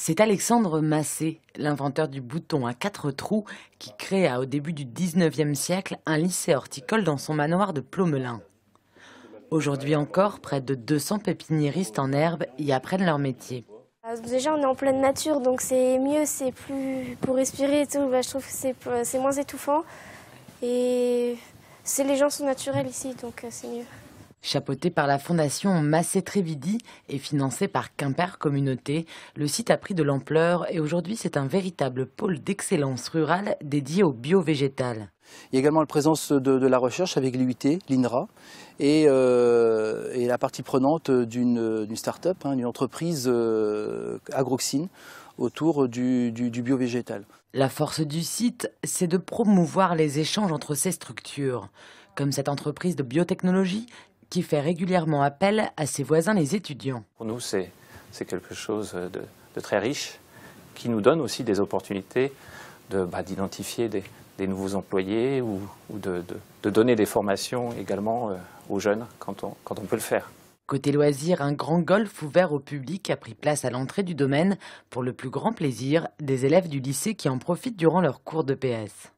C'est Alexandre Massé, l'inventeur du bouton à quatre trous, qui créa au début du 19e siècle un lycée horticole dans son manoir de Plomelin. Aujourd'hui encore, près de 200 pépiniéristes en herbe y apprennent leur métier. Ah, déjà, on est en pleine nature, donc c'est mieux, c'est plus pour respirer et tout. Bah, je trouve que c'est moins étouffant. Et les gens sont naturels ici, donc euh, c'est mieux. Chapeauté par la fondation Massé Trévidi et financé par Quimper Communauté, le site a pris de l'ampleur et aujourd'hui c'est un véritable pôle d'excellence rurale dédié au bio-végétal. Il y a également la présence de, la recherche avec l'UIT, l'INRA, euh, et, la partie prenante d'une start-up, hein, d'une entreprise euh, agroxine autour du, du, du bio-végétal. La force du site, c'est de promouvoir les échanges entre ces structures, comme cette entreprise de biotechnologie qui fait régulièrement appel à ses voisins les étudiants. Pour nous, c'est quelque chose de, très riche qui nous donne aussi des opportunités bah, d'identifier des, nouveaux employés ou, de, donner des formations également euh, aux jeunes quand on, quand on peut le faire. Côté loisirs, un grand golf ouvert au public a pris place à l'entrée du domaine pour le plus grand plaisir des élèves du lycée qui en profitent durant leur cours de PS.